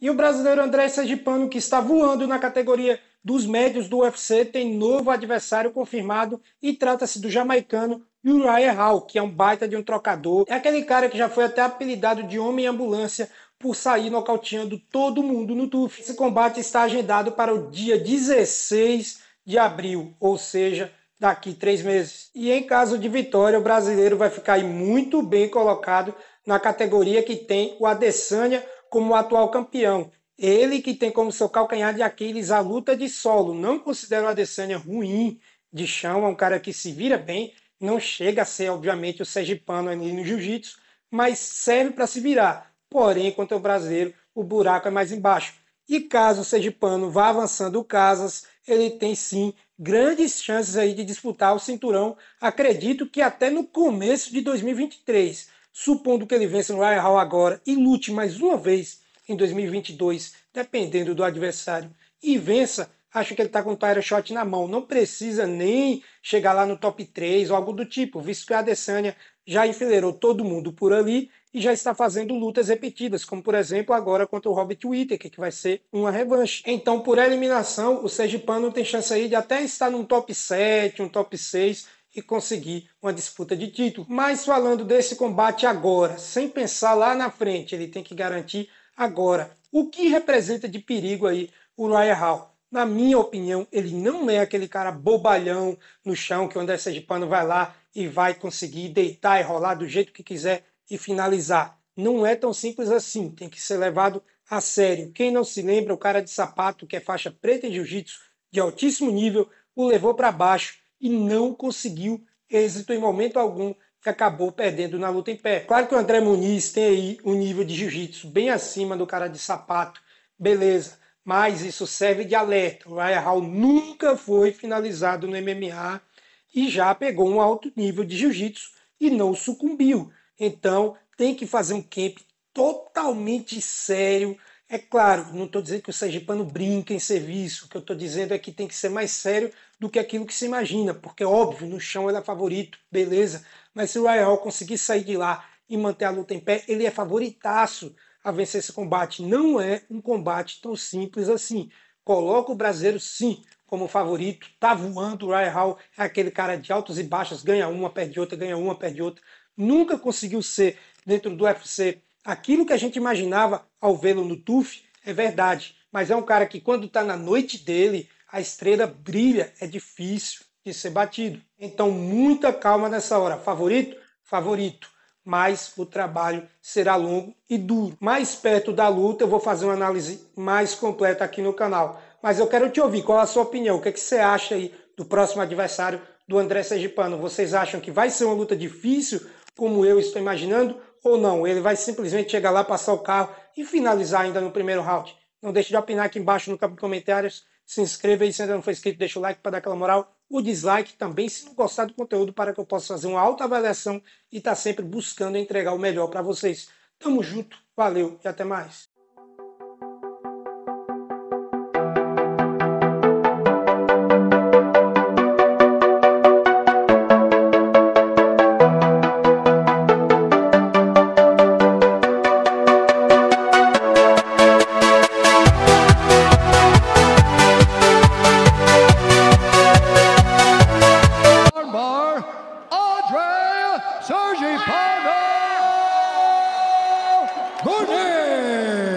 E o brasileiro André Sergipano, que está voando na categoria dos médios do UFC, tem novo adversário confirmado e trata-se do jamaicano Uriah Hall, que é um baita de um trocador. É aquele cara que já foi até apelidado de homem ambulância por sair nocauteando todo mundo no TUF. Esse combate está agendado para o dia 16 de abril, ou seja, daqui três meses. E em caso de vitória, o brasileiro vai ficar muito bem colocado na categoria que tem o Adesanya como o atual campeão. Ele que tem como seu calcanhar de Aquiles a luta de solo. Não considero o Adesanya ruim de chão, é um cara que se vira bem, não chega a ser, obviamente, o sergipano ali no jiu-jitsu, mas serve para se virar. Porém, quanto ao brasileiro, o buraco é mais embaixo. E caso o sergipano vá avançando o Casas, ele tem sim grandes chances aí de disputar o cinturão, acredito que até no começo de 2023. Supondo que ele vença no Royal agora e lute mais uma vez em 2022, dependendo do adversário, e vença, acho que ele está com o Tyra Shot na mão. Não precisa nem chegar lá no top 3 ou algo do tipo, visto que a Adesanya já enfileirou todo mundo por ali e já está fazendo lutas repetidas, como por exemplo agora contra o Robert Whittaker, que vai ser uma revanche. Então, por eliminação, o Sergipano tem chance aí de até estar num top 7, um top 6, e conseguir uma disputa de título. Mas falando desse combate agora, sem pensar lá na frente, ele tem que garantir agora. O que representa de perigo aí o Ryan Hall? Na minha opinião, ele não é aquele cara bobalhão no chão que o André Sergipano vai lá e vai conseguir deitar e rolar do jeito que quiser e finalizar. Não é tão simples assim, tem que ser levado a sério. Quem não se lembra, o cara de sapato, que é faixa preta em jiu-jitsu de altíssimo nível, o levou para baixo e não conseguiu êxito em momento algum que acabou perdendo na luta em pé. Claro que o André Muniz tem aí um nível de jiu-jitsu bem acima do cara de sapato, beleza, mas isso serve de alerta. O Ryan Hall nunca foi finalizado no MMA e já pegou um alto nível de jiu-jitsu e não sucumbiu. Então tem que fazer um camp totalmente sério é claro, não estou dizendo que o sergipano brinca em serviço, o que eu estou dizendo é que tem que ser mais sério do que aquilo que se imagina, porque óbvio, no chão ele é favorito, beleza, mas se o Real conseguir sair de lá e manter a luta em pé, ele é favoritaço a vencer esse combate. Não é um combate tão simples assim. Coloca o brasileiro, sim, como favorito, tá voando, o Ryan Hall é aquele cara de altos e baixas, ganha uma, perde outra, ganha uma, perde outra. Nunca conseguiu ser, dentro do UFC, Aquilo que a gente imaginava ao vê-lo no TUF é verdade, mas é um cara que quando está na noite dele, a estrela brilha, é difícil de ser batido. Então, muita calma nessa hora. Favorito? Favorito. Mas o trabalho será longo e duro. Mais perto da luta, eu vou fazer uma análise mais completa aqui no canal. Mas eu quero te ouvir, qual a sua opinião? O que, é que você acha aí do próximo adversário do André Sergipano? Vocês acham que vai ser uma luta difícil, como eu estou imaginando? ou não? Ele vai simplesmente chegar lá, passar o carro e finalizar ainda no primeiro round. Não deixe de opinar aqui embaixo no campo de comentários. Se inscreva aí se ainda não for inscrito, deixa o like para dar aquela moral. O dislike também, se não gostar do conteúdo, para que eu possa fazer uma alta avaliação e estar tá sempre buscando entregar o melhor para vocês. Tamo junto, valeu e até mais. Sergey Pano Mooney!